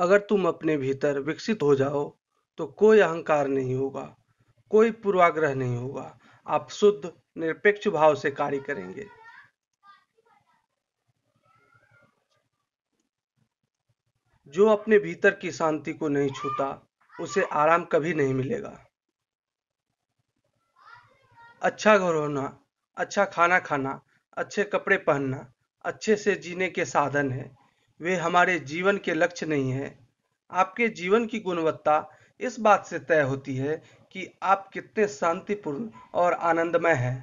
अगर तुम अपने भीतर विकसित हो जाओ तो कोई अहंकार नहीं होगा कोई पूर्वाग्रह नहीं होगा आप शुद्ध निरपेक्ष भाव से कार्य करेंगे जो अपने भीतर की शांति को नहीं छूता उसे आराम कभी नहीं मिलेगा अच्छा घर होना अच्छा खाना खाना अच्छे कपड़े पहनना अच्छे से जीने के साधन है वे हमारे जीवन के लक्ष्य नहीं है आपके जीवन की गुणवत्ता इस बात से तय होती है कि आप कितने शांतिपूर्ण और आनंदमय हैं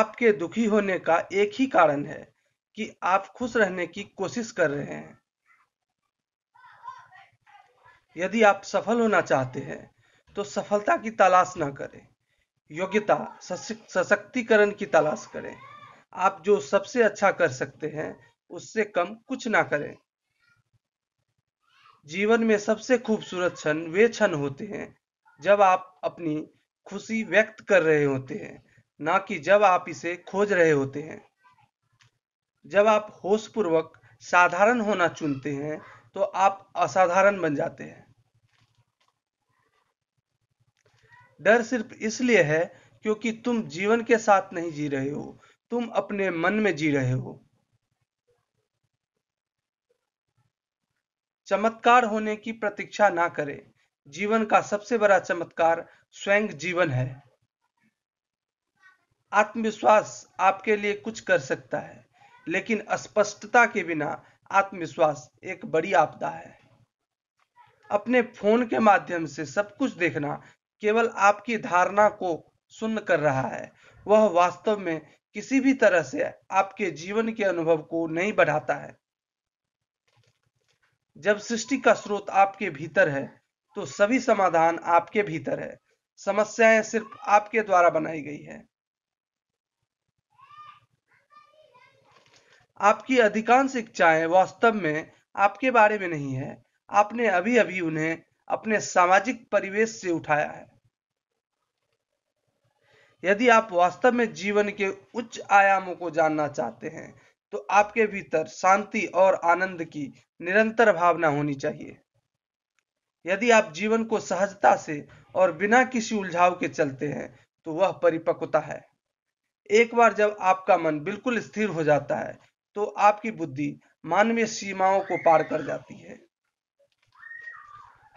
आपके दुखी होने का एक ही कारण है कि आप खुश रहने की कोशिश कर रहे हैं यदि आप सफल होना चाहते हैं तो सफलता की तलाश ना करें योग्यता सशक्तिकरण की तलाश करें आप जो सबसे अच्छा कर सकते हैं उससे कम कुछ ना करें जीवन में सबसे खूबसूरत क्षण वे क्षण होते हैं जब आप अपनी खुशी व्यक्त कर रहे होते हैं ना कि जब आप इसे खोज रहे होते हैं जब आप होशपूर्वक साधारण होना चुनते हैं तो आप असाधारण बन जाते हैं डर सिर्फ इसलिए है क्योंकि तुम जीवन के साथ नहीं जी रहे हो तुम अपने मन में जी रहे हो चमत्कार होने की प्रतीक्षा ना करें जीवन का सबसे बड़ा चमत्कार स्वयं जीवन है आत्मविश्वास आपके लिए कुछ कर सकता है लेकिन अस्पष्टता के बिना आत्मविश्वास एक बड़ी आपदा है अपने फोन के माध्यम से सब कुछ देखना केवल आपकी धारणा को सुन्न कर रहा है वह वास्तव में किसी भी तरह से आपके जीवन के अनुभव को नहीं बढ़ाता है जब सृष्टि का स्रोत आपके भीतर है तो सभी समाधान आपके भीतर है समस्याएं सिर्फ आपके द्वारा बनाई गई है आपकी अधिकांश इच्छाएं वास्तव में आपके बारे में नहीं है आपने अभी अभी उन्हें अपने सामाजिक परिवेश से उठाया है यदि आप वास्तव में जीवन के उच्च आयामों को जानना चाहते हैं तो आपके भीतर शांति और आनंद की निरंतर भावना होनी चाहिए यदि आप जीवन को सहजता से और बिना किसी उलझाव के चलते हैं तो वह परिपक्वता है एक बार जब आपका मन बिल्कुल स्थिर हो जाता है तो आपकी बुद्धि मानवीय सीमाओं को पार कर जाती है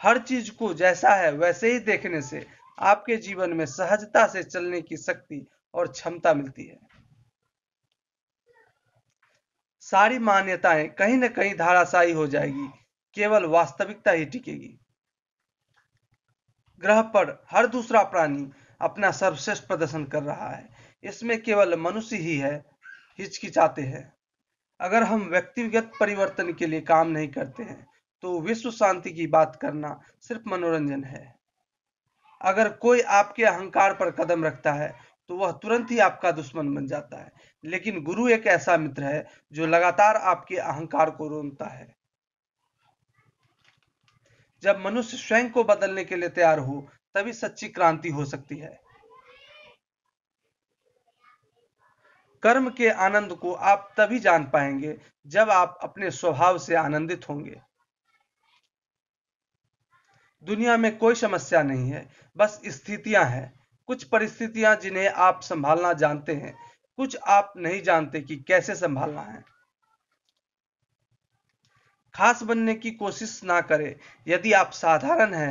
हर चीज को जैसा है वैसे ही देखने से आपके जीवन में सहजता से चलने की शक्ति और क्षमता मिलती है सारी मान्यताएं कहीं ना कहीं धाराशाही हो जाएगी केवल वास्तविकता ही टिकेगी ग्रह पर हर दूसरा प्राणी अपना सर्वश्रेष्ठ प्रदर्शन कर रहा है इसमें केवल मनुष्य ही है हिचकिचाते हैं अगर हम व्यक्तिगत परिवर्तन के लिए काम नहीं करते हैं तो विश्व शांति की बात करना सिर्फ मनोरंजन है अगर कोई आपके अहंकार पर कदम रखता है तो वह तुरंत ही आपका दुश्मन बन जाता है लेकिन गुरु एक ऐसा मित्र है जो लगातार आपके अहंकार को रोनता है जब मनुष्य स्वयं को बदलने के लिए तैयार हो तभी सच्ची क्रांति हो सकती है कर्म के आनंद को आप तभी जान पाएंगे जब आप अपने स्वभाव से आनंदित होंगे दुनिया में कोई समस्या नहीं है बस स्थितियां हैं कुछ परिस्थितियां जिन्हें आप संभालना जानते हैं कुछ आप नहीं जानते कि कैसे संभालना है खास बनने की कोशिश ना करें यदि आप साधारण हैं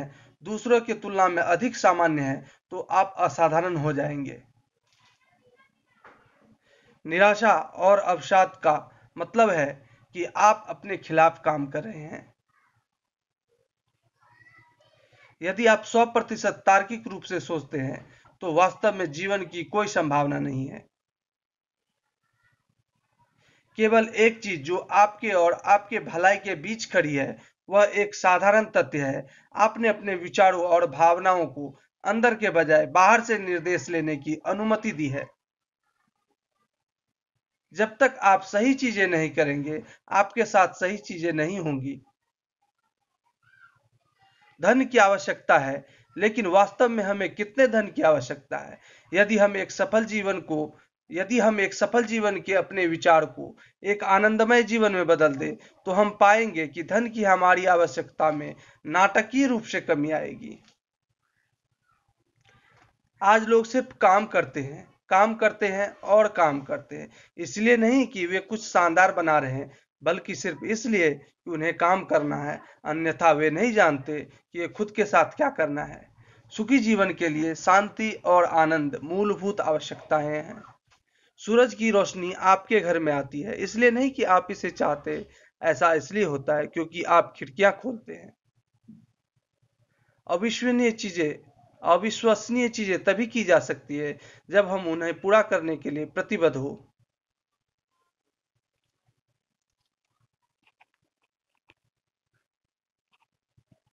दूसरों की तुलना में अधिक सामान्य हैं तो आप असाधारण हो जाएंगे निराशा और अवसाद का मतलब है कि आप अपने खिलाफ काम कर रहे हैं यदि आप 100 प्रतिशत तार्किक रूप से सोचते हैं तो वास्तव में जीवन की कोई संभावना नहीं है केवल एक चीज जो आपके और आपके भलाई के बीच खड़ी है वह एक साधारण तथ्य है आपने अपने विचारों और भावनाओं को अंदर के बजाय बाहर से निर्देश लेने की अनुमति दी है जब तक आप सही चीजें नहीं करेंगे आपके साथ सही चीजें नहीं होंगी धन की आवश्यकता है लेकिन वास्तव में हमें कितने धन की आवश्यकता है यदि हम एक सफल जीवन को यदि हम एक सफल जीवन के अपने विचार को एक आनंदमय जीवन में बदल दें तो हम पाएंगे कि धन की हमारी आवश्यकता में नाटकीय रूप से कमी आएगी आज लोग सिर्फ काम करते हैं काम करते हैं और काम करते हैं इसलिए नहीं कि वे कुछ शानदार बना रहे हैं बल्कि सिर्फ इसलिए कि उन्हें काम करना है अन्यथा वे नहीं जानते कि ये खुद के साथ क्या करना है सुखी जीवन के लिए शांति और आनंद मूलभूत आवश्यकताएं हैं सूरज की रोशनी आपके घर में आती है इसलिए नहीं कि आप इसे चाहते ऐसा इसलिए होता है क्योंकि आप खिड़कियां खोलते हैं अविश्वनीय चीजें अविश्वसनीय चीजें तभी की जा सकती है जब हम उन्हें पूरा करने के लिए प्रतिबद्ध हो